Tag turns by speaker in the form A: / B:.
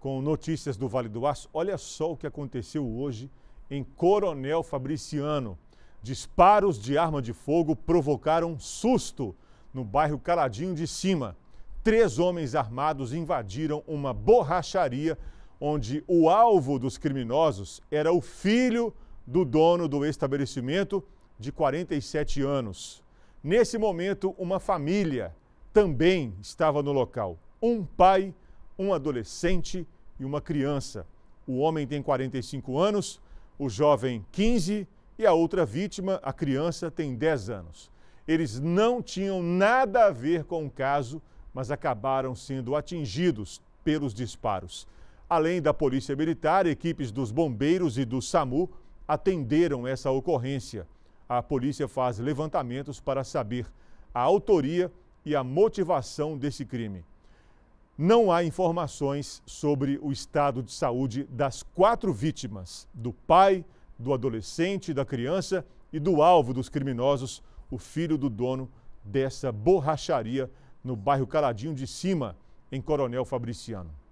A: com notícias do Vale do Aço. Olha só o que aconteceu hoje em Coronel Fabriciano. Disparos de arma de fogo provocaram susto no bairro Caladinho de Cima. Três homens armados invadiram uma borracharia onde o alvo dos criminosos era o filho do dono do estabelecimento, de 47 anos. Nesse momento, uma família também estava no local. Um pai um adolescente e uma criança. O homem tem 45 anos, o jovem 15 e a outra vítima, a criança, tem 10 anos. Eles não tinham nada a ver com o caso, mas acabaram sendo atingidos pelos disparos. Além da Polícia Militar, equipes dos bombeiros e do SAMU atenderam essa ocorrência. A polícia faz levantamentos para saber a autoria e a motivação desse crime não há informações sobre o estado de saúde das quatro vítimas: do pai, do adolescente, da criança e do alvo dos criminosos, o filho do dono dessa borracharia no bairro Caladinho de Cima, em Coronel Fabriciano.